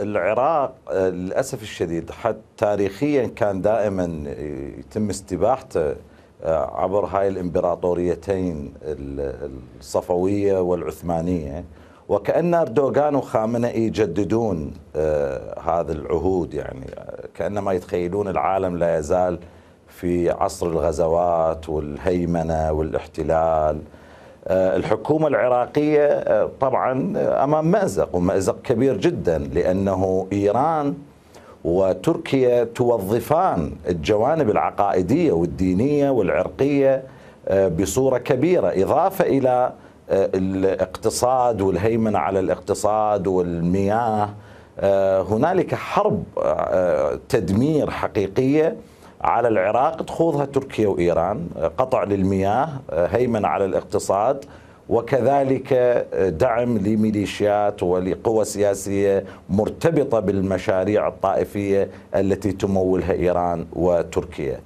العراق آه، للاسف الشديد حتى تاريخيا كان دائما يتم استباحته آه، عبر هاي الامبراطوريتين الصفويه والعثمانيه وكان اردوغان وخامنئي يجددون آه، هذا العهود يعني كانما يتخيلون العالم لا يزال في عصر الغزوات والهيمنه والاحتلال آه، الحكومة العراقية آه، طبعا آه، أمام مأزق ومأزق كبير جدا لأنه إيران وتركيا توظفان الجوانب العقائدية والدينية والعرقية بصورة كبيرة إضافة إلى الاقتصاد والهيمنة على الاقتصاد والمياه هنالك حرب تدمير حقيقيه على العراق تخوضها تركيا وإيران قطع للمياه هيمنة على الاقتصاد وكذلك دعم لميليشيات ولقوى سياسيه مرتبطه بالمشاريع الطائفيه التي تمولها ايران وتركيا.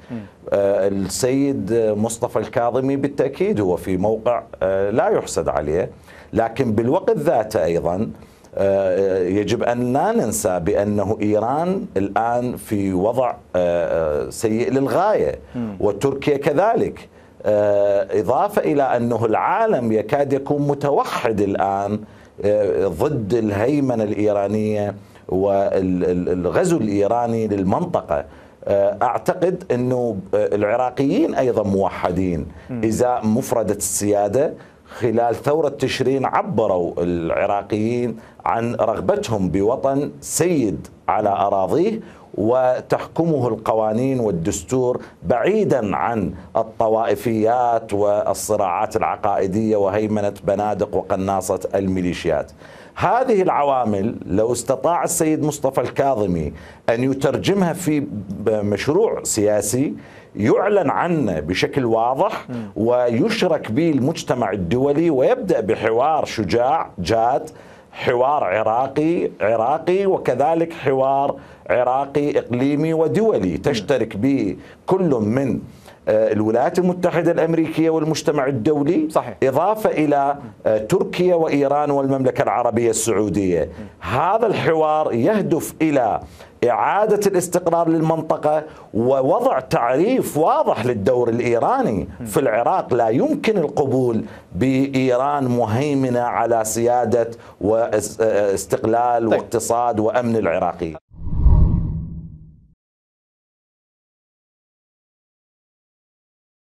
آه، السيد مصطفى الكاظمي بالتاكيد هو في موقع آه، لا يحسد عليه، لكن بالوقت ذاته ايضا آه، يجب ان لا ننسى بانه ايران الان في وضع آه، آه، سيء للغايه وتركيا كذلك اضافه الى انه العالم يكاد يكون متوحد الان ضد الهيمنه الايرانيه والغزو الايراني للمنطقه اعتقد انه العراقيين ايضا موحدين ازاء مفرده السياده خلال ثورة تشرين عبروا العراقيين عن رغبتهم بوطن سيد على أراضيه وتحكمه القوانين والدستور بعيدا عن الطوائفيات والصراعات العقائدية وهيمنة بنادق وقناصة الميليشيات هذه العوامل لو استطاع السيد مصطفى الكاظمي أن يترجمها في مشروع سياسي يعلن عنه بشكل واضح ويشرك به المجتمع الدولي ويبدأ بحوار شجاع جاد حوار عراقي عراقي وكذلك حوار عراقي اقليمي ودولي تشترك به كل من آه، الولايات المتحدة الأمريكية والمجتمع الدولي صحيح. إضافة إلى آه، تركيا وإيران والمملكة العربية السعودية هذا الحوار يهدف إلى إعادة الاستقرار للمنطقة ووضع تعريف واضح للدور الإيراني في العراق لا يمكن القبول بإيران مهيمنة على سيادة واستقلال آه، طيب. واقتصاد وأمن العراقي